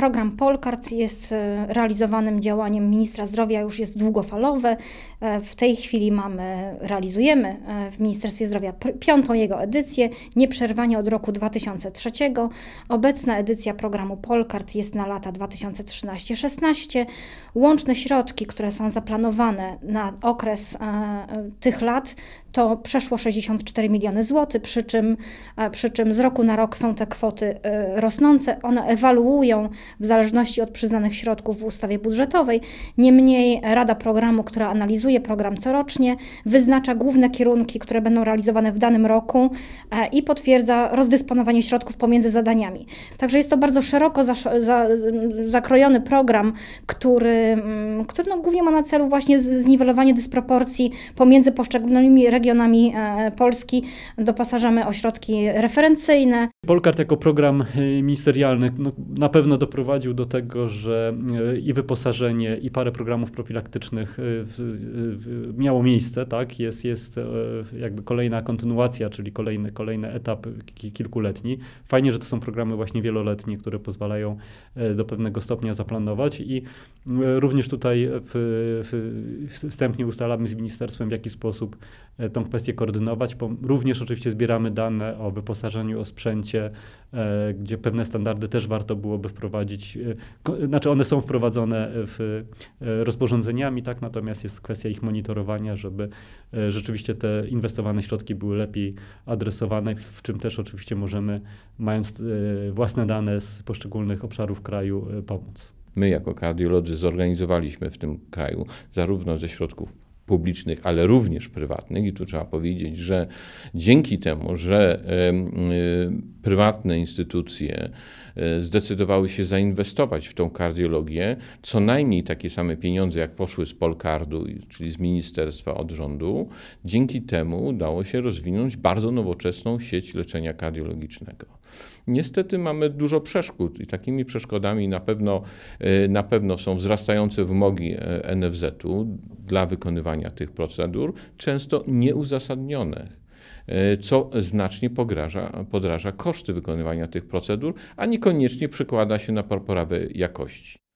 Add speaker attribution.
Speaker 1: Program Polkart jest e, realizowanym działaniem ministra zdrowia, już jest długofalowe. E, w tej chwili mamy, realizujemy e, w Ministerstwie Zdrowia piątą jego edycję, nieprzerwanie od roku 2003. Obecna edycja programu Polkart jest na lata 2013-16. Łączne środki, które są zaplanowane na okres tych lat, to przeszło 64 miliony złotych, przy czym, przy czym z roku na rok są te kwoty rosnące. One ewaluują w zależności od przyznanych środków w ustawie budżetowej. Niemniej Rada Programu, która analizuje program corocznie, wyznacza główne kierunki, które będą realizowane w danym roku e, i potwierdza rozdysponowanie środków pomiędzy zadaniami. Także jest to bardzo szeroko za, za, mm, zakrojony program, który, mm, który no głównie ma na celu właśnie zniwelowanie dysproporcji pomiędzy poszczególnymi regionami e, Polski. Dopasażamy ośrodki referencyjne.
Speaker 2: Polkart jako program e, ministerialny no, na pewno do doprowadził do tego, że e, i wyposażenie, i parę programów profilaktycznych e, miało miejsce, tak? Jest, jest e, jakby kolejna kontynuacja, czyli kolejny, kolejny etap kilkuletni. Fajnie, że to są programy właśnie wieloletnie, które pozwalają do pewnego stopnia zaplanować i również tutaj w, w, wstępnie ustalamy z ministerstwem, w jaki sposób tą kwestię koordynować. Również oczywiście zbieramy dane o wyposażeniu, o sprzęcie, gdzie pewne standardy też warto byłoby wprowadzić wprowadzić, e, znaczy one są wprowadzone w e, rozporządzeniami, tak, natomiast jest kwestia ich monitorowania, żeby e, rzeczywiście te inwestowane środki były lepiej adresowane, w czym też oczywiście możemy, mając własne dane z poszczególnych obszarów kraju, pomóc.
Speaker 3: My jako kardiolodzy zorganizowaliśmy w tym kraju zarówno ze środków publicznych, ale również prywatnych. I tu trzeba powiedzieć, że dzięki temu, że y, prywatne instytucje y, zdecydowały się zainwestować w tą kardiologię, co najmniej takie same pieniądze, jak poszły z Polkardu, czyli z ministerstwa od rządu, dzięki temu udało się rozwinąć bardzo nowoczesną sieć leczenia kardiologicznego. Niestety mamy dużo przeszkód i takimi przeszkodami na pewno, e, na pewno są wzrastające wymogi e, NFZ-u dla wykonywania tych procedur, często nieuzasadnionych e, co znacznie pograża, podraża koszty wykonywania tych procedur, a niekoniecznie przekłada się na poprawę jakości.